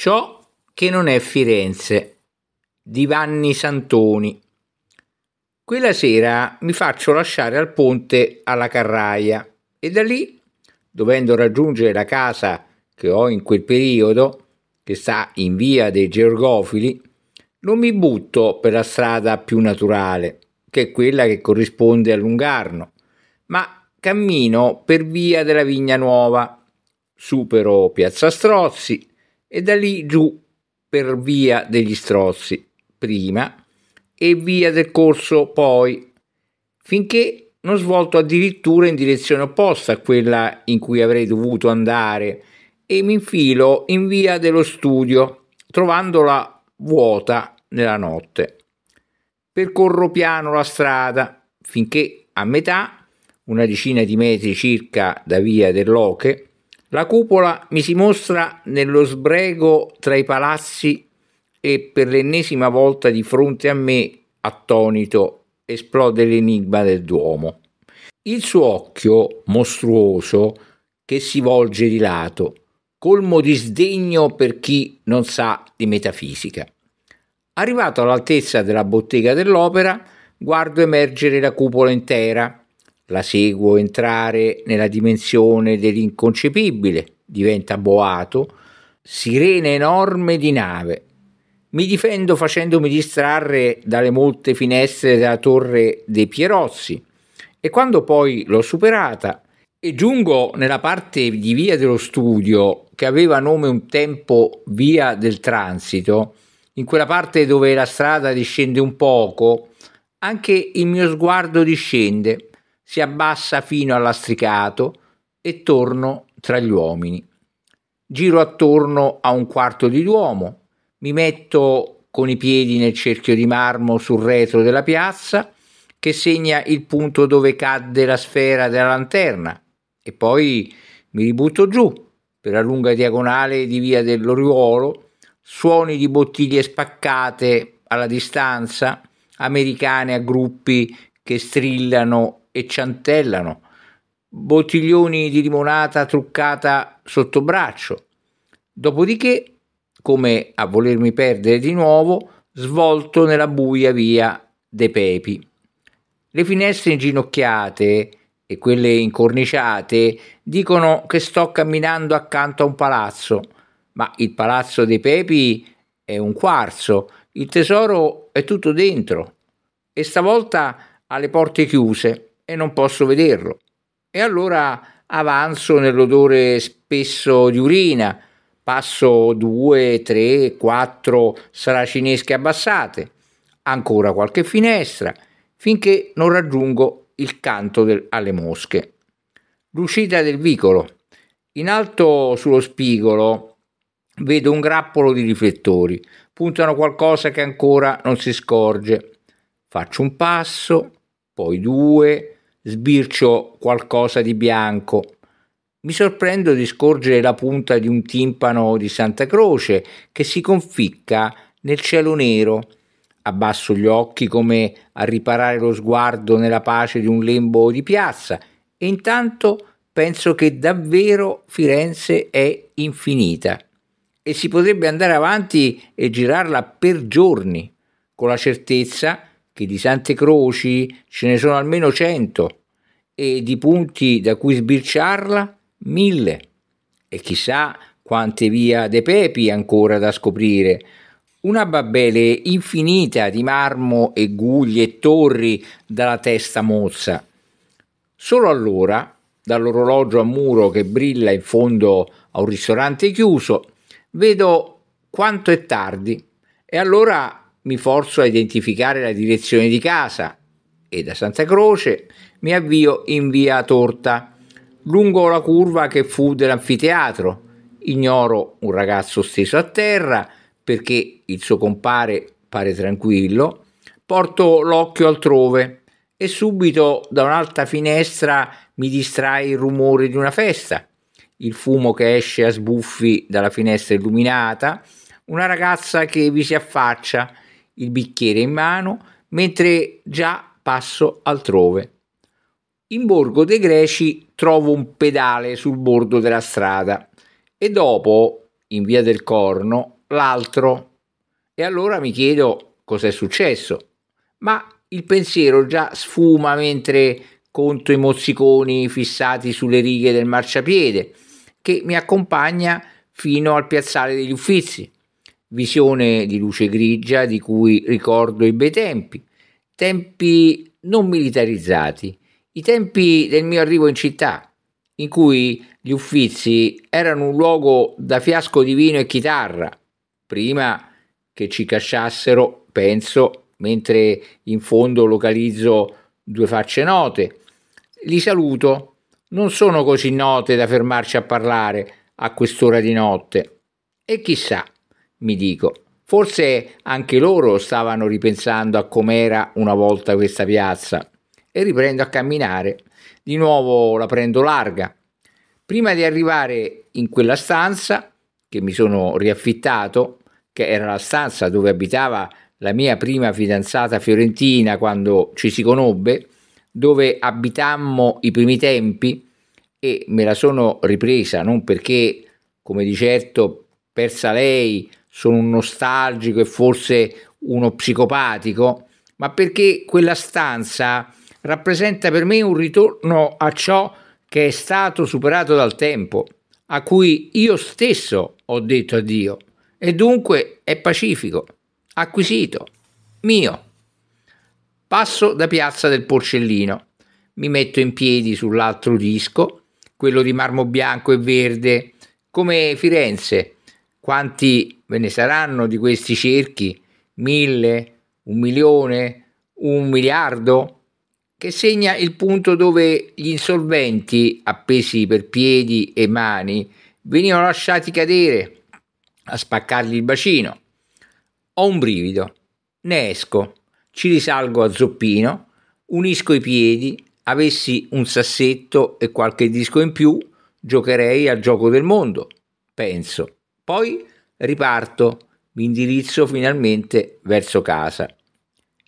Ciò che non è Firenze di Vanni Santoni. Quella sera mi faccio lasciare al ponte alla Carraia e da lì, dovendo raggiungere la casa che ho in quel periodo, che sta in via dei Georgofili, non mi butto per la strada più naturale, che è quella che corrisponde a Lungarno, ma cammino per via della Vigna Nuova, supero Piazza Strozzi, e da lì giù per via degli Strozzi prima e via del corso poi, finché non svolto addirittura in direzione opposta a quella in cui avrei dovuto andare e mi infilo in via dello studio, trovandola vuota nella notte. Percorro piano la strada finché a metà, una decina di metri circa da via dell'Oche, la cupola mi si mostra nello sbrego tra i palazzi e per l'ennesima volta di fronte a me, attonito, esplode l'enigma del Duomo. Il suo occhio mostruoso che si volge di lato, colmo di sdegno per chi non sa di metafisica. Arrivato all'altezza della bottega dell'opera, guardo emergere la cupola intera, la seguo entrare nella dimensione dell'inconcepibile, diventa boato, sirena enorme di nave. Mi difendo facendomi distrarre dalle molte finestre della torre dei Pierozzi e quando poi l'ho superata e giungo nella parte di via dello studio che aveva nome un tempo via del transito, in quella parte dove la strada discende un poco, anche il mio sguardo discende si abbassa fino al lastricato e torno tra gli uomini. Giro attorno a un quarto di duomo, mi metto con i piedi nel cerchio di marmo sul retro della piazza che segna il punto dove cadde la sfera della lanterna e poi mi ributto giù per la lunga diagonale di via dell'Oriuolo, suoni di bottiglie spaccate alla distanza, americane a gruppi che strillano e ciantellano, bottiglioni di limonata truccata sotto braccio. Dopodiché, come a volermi perdere di nuovo, svolto nella buia via dei Pepi. Le finestre inginocchiate e quelle incorniciate dicono che sto camminando accanto a un palazzo, ma il palazzo dei Pepi è un quarzo, il tesoro è tutto dentro e stavolta alle porte chiuse e non posso vederlo. E allora avanzo nell'odore spesso di urina, passo due, tre, quattro saracinesche abbassate, ancora qualche finestra, finché non raggiungo il canto del, alle mosche. L'uscita del vicolo. In alto sullo spigolo vedo un grappolo di riflettori, puntano qualcosa che ancora non si scorge. Faccio un passo, poi due, sbircio qualcosa di bianco. Mi sorprendo di scorgere la punta di un timpano di Santa Croce che si conficca nel cielo nero. Abbasso gli occhi come a riparare lo sguardo nella pace di un lembo di piazza e intanto penso che davvero Firenze è infinita e si potrebbe andare avanti e girarla per giorni, con la certezza che di Sante Croci ce ne sono almeno 100 e di punti da cui sbirciarla mille. E chissà quante via De Pepi ancora da scoprire. Una Babele infinita di marmo e guglie e torri dalla testa mozza. Solo allora, dall'orologio a muro che brilla in fondo a un ristorante chiuso, vedo quanto è tardi e allora mi forzo a identificare la direzione di casa e da Santa Croce mi avvio in via Torta, lungo la curva che fu dell'anfiteatro. Ignoro un ragazzo steso a terra perché il suo compare pare tranquillo. Porto l'occhio altrove e subito da un'alta finestra mi distrae il rumore di una festa, il fumo che esce a sbuffi dalla finestra illuminata, una ragazza che vi si affaccia il bicchiere in mano, mentre già passo altrove. In Borgo dei Greci trovo un pedale sul bordo della strada e dopo, in via del Corno, l'altro. E allora mi chiedo cos'è successo, ma il pensiero già sfuma mentre conto i mozziconi fissati sulle righe del marciapiede che mi accompagna fino al piazzale degli Uffizi visione di luce grigia di cui ricordo i bei tempi, tempi non militarizzati, i tempi del mio arrivo in città, in cui gli uffizi erano un luogo da fiasco di vino e chitarra, prima che ci cacciassero, penso, mentre in fondo localizzo due facce note. Li saluto, non sono così note da fermarci a parlare a quest'ora di notte. E chissà, mi dico. Forse anche loro stavano ripensando a com'era una volta questa piazza e riprendo a camminare. Di nuovo la prendo larga. Prima di arrivare in quella stanza che mi sono riaffittato, che era la stanza dove abitava la mia prima fidanzata fiorentina quando ci si conobbe, dove abitammo i primi tempi e me la sono ripresa non perché, come di certo, persa lei sono un nostalgico e forse uno psicopatico, ma perché quella stanza rappresenta per me un ritorno a ciò che è stato superato dal tempo, a cui io stesso ho detto addio, e dunque è pacifico, acquisito, mio. Passo da Piazza del Porcellino, mi metto in piedi sull'altro disco, quello di marmo bianco e verde, come Firenze, quanti ve ne saranno di questi cerchi? Mille? Un milione? Un miliardo? che segna il punto dove gli insolventi, appesi per piedi e mani, venivano lasciati cadere a spaccargli il bacino. Ho un brivido, ne esco, ci risalgo a zoppino, unisco i piedi, avessi un sassetto e qualche disco in più, giocherei al gioco del mondo, penso. Poi riparto, mi indirizzo finalmente verso casa.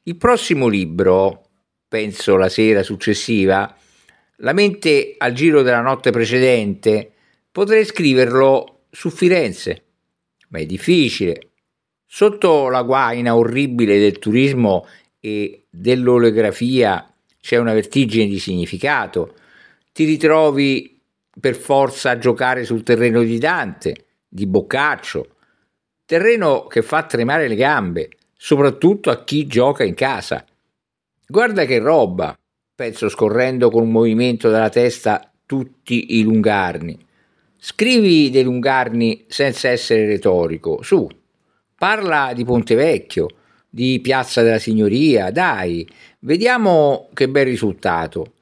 Il prossimo libro, penso la sera successiva, la mente al giro della notte precedente, potrei scriverlo su Firenze, ma è difficile. Sotto la guaina orribile del turismo e dell'olegrafia c'è una vertigine di significato. Ti ritrovi per forza a giocare sul terreno di Dante, di Boccaccio, terreno che fa tremare le gambe, soprattutto a chi gioca in casa. Guarda che roba, penso scorrendo con un movimento della testa tutti i lungarni. Scrivi dei lungarni senza essere retorico, su, parla di Ponte Vecchio, di Piazza della Signoria, dai, vediamo che bel risultato.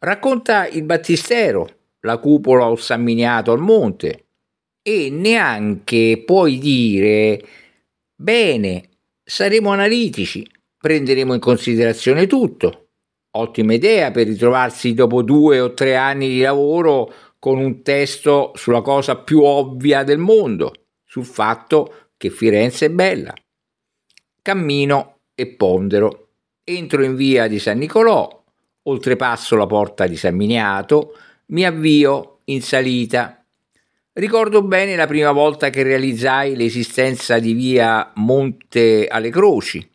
Racconta il battistero, la cupola o San Miniato al monte, e neanche puoi dire bene, saremo analitici, prenderemo in considerazione tutto. Ottima idea per ritrovarsi dopo due o tre anni di lavoro con un testo sulla cosa più ovvia del mondo, sul fatto che Firenze è bella. Cammino e pondero. Entro in via di San Nicolò, oltrepasso la porta di San Miniato, mi avvio in salita Ricordo bene la prima volta che realizzai l'esistenza di via Monte alle Croci.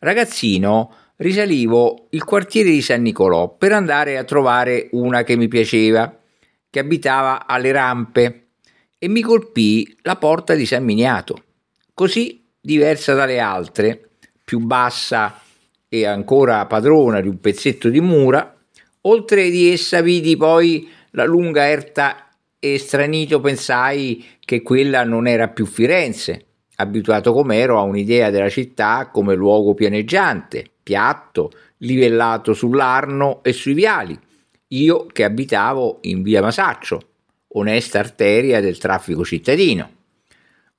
Ragazzino risalivo il quartiere di San Nicolò per andare a trovare una che mi piaceva, che abitava alle rampe, e mi colpì la porta di San Miniato, così diversa dalle altre, più bassa e ancora padrona di un pezzetto di mura, oltre di essa vidi poi la lunga erta e stranito pensai che quella non era più Firenze, abituato com'ero a un'idea della città come luogo pianeggiante, piatto, livellato sull'Arno e sui viali, io che abitavo in via Masaccio, onesta arteria del traffico cittadino.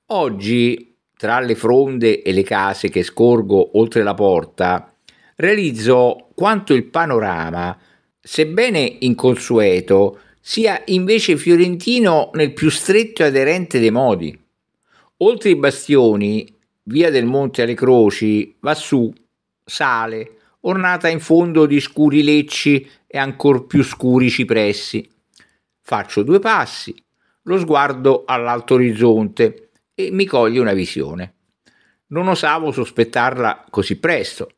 Oggi, tra le fronde e le case che scorgo oltre la porta, realizzo quanto il panorama, sebbene inconsueto, sia invece fiorentino nel più stretto e aderente dei modi. Oltre i bastioni, via del Monte alle Croci, va su, sale, ornata in fondo di scuri lecci e ancor più scuri cipressi. Faccio due passi, lo sguardo all'alto orizzonte e mi coglie una visione. Non osavo sospettarla così presto,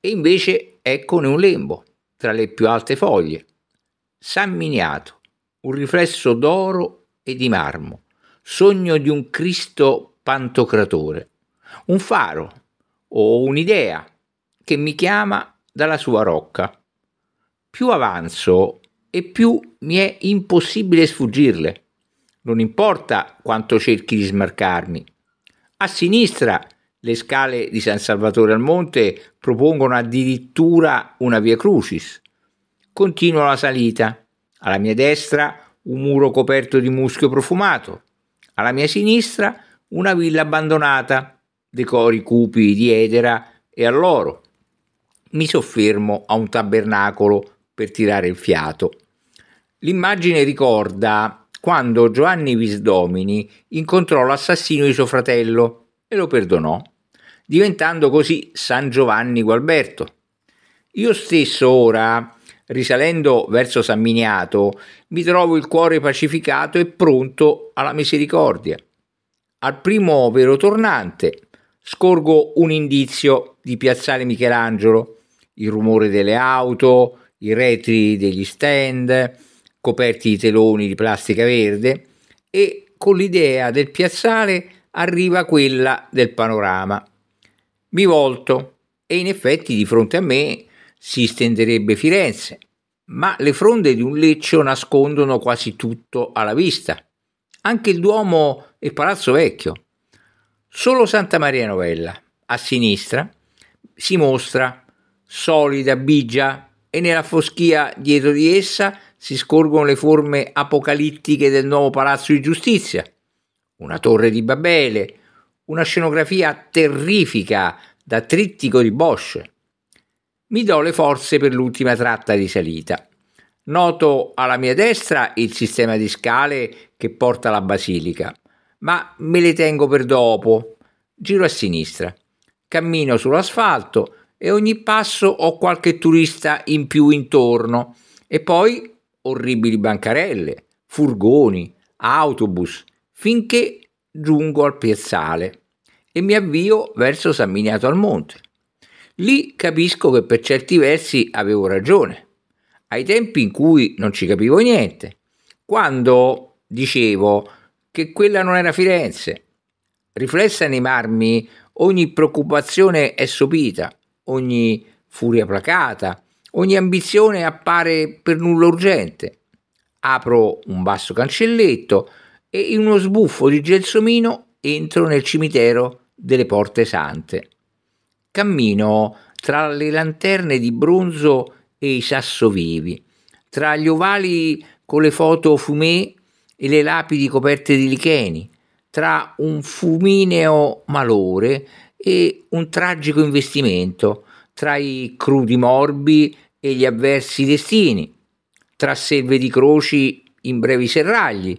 e invece eccone un lembo tra le più alte foglie, San Miniato un riflesso d'oro e di marmo, sogno di un Cristo pantocratore, un faro o un'idea che mi chiama dalla sua rocca. Più avanzo e più mi è impossibile sfuggirle. Non importa quanto cerchi di smarcarmi. A sinistra le scale di San Salvatore al Monte propongono addirittura una via crucis. Continuo la salita alla mia destra un muro coperto di muschio profumato, alla mia sinistra una villa abbandonata, decori cupi di edera e alloro. Mi soffermo a un tabernacolo per tirare il fiato. L'immagine ricorda quando Giovanni Visdomini incontrò l'assassino di suo fratello e lo perdonò, diventando così San Giovanni Gualberto. Io stesso ora risalendo verso San Miniato, mi trovo il cuore pacificato e pronto alla misericordia. Al primo vero tornante scorgo un indizio di piazzale Michelangelo, il rumore delle auto, i retri degli stand, coperti di teloni di plastica verde, e con l'idea del piazzale arriva quella del panorama. Mi volto e in effetti di fronte a me si stenderebbe Firenze, ma le fronde di un leccio nascondono quasi tutto alla vista, anche il Duomo e Palazzo Vecchio. Solo Santa Maria Novella, a sinistra, si mostra solida, bigia, e nella foschia dietro di essa si scorgono le forme apocalittiche del nuovo palazzo di giustizia, una torre di Babele, una scenografia terrifica da trittico di Bosch, mi do le forze per l'ultima tratta di salita. Noto alla mia destra il sistema di scale che porta la basilica, ma me le tengo per dopo. Giro a sinistra, cammino sull'asfalto e ogni passo ho qualche turista in più intorno e poi orribili bancarelle, furgoni, autobus, finché giungo al piazzale e mi avvio verso San Miniato al Monte. Lì capisco che per certi versi avevo ragione, ai tempi in cui non ci capivo niente, quando dicevo che quella non era Firenze. Riflessa nei marmi ogni preoccupazione è sopita, ogni furia placata, ogni ambizione appare per nulla urgente. Apro un basso cancelletto e in uno sbuffo di gelsomino entro nel cimitero delle porte sante. Cammino tra le lanterne di bronzo e i sassovivi, tra gli ovali con le foto fumé e le lapidi coperte di licheni, tra un fumineo malore e un tragico investimento, tra i crudi morbi e gli avversi destini, tra selve di croci in brevi serragli.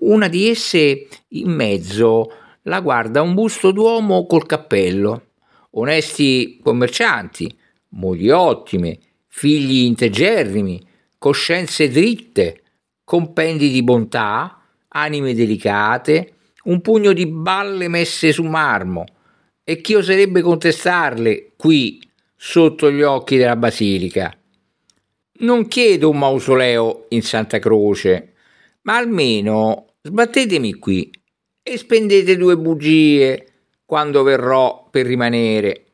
Una di esse in mezzo la guarda un busto d'uomo col cappello onesti commercianti, mogli ottime, figli integerrimi, coscienze dritte, compendi di bontà, anime delicate, un pugno di balle messe su marmo, e chi oserebbe contestarle qui sotto gli occhi della basilica? Non chiedo un mausoleo in Santa Croce, ma almeno sbattetemi qui e spendete due bugie quando verrò per rimanere